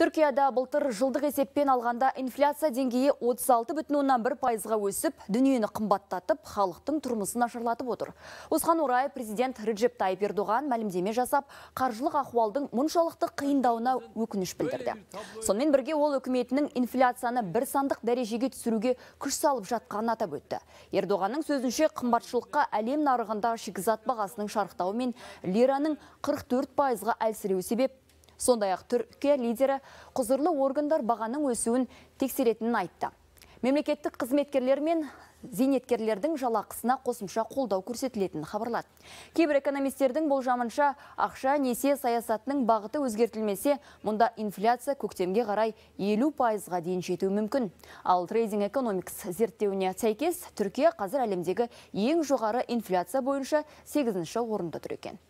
Түркияда бұлтыр жылдық есеппен алғанда инфляция деңгейі бір пайызға өсіп, дүниені қымбаттатып, халықтың тұрмысын ашырлатып отыр. Осыған орай президент Реджеп Тайып Ердоған мәлімдеме жасап, қаржылық ахуалдың мұншалықты қиындауына өкініш білдірді. Сонымен бірге ол үкіметінің инфляцияны бір сандық дәрежеге түсіруге күш салып жатқанын атап өтті. Ердоғанның сөзінше қымбатшылыққа әлем нарығында шикізат бағасының шарықтауы мен лираның 44 пайызға әлсіреу себеп сондай ақ түркия лидері құзырлы органдар бағаның өсуін тексеретінін айтты мемлекеттік қызметкерлер мен зейнеткерлердің жалақысына қосымша қолдау көрсетілетінін хабарлады кейбір экономистердің болжамынша ақша несе саясатының бағыты өзгертілмесе мұнда инфляция көктемге қарай елу пайызға дейін жетуі мүмкін ал трейдинг экономикс зерттеуіне сәйкес түркия қазір әлемдегі ең жоғары инфляция бойынша сегізінші орында тұр екен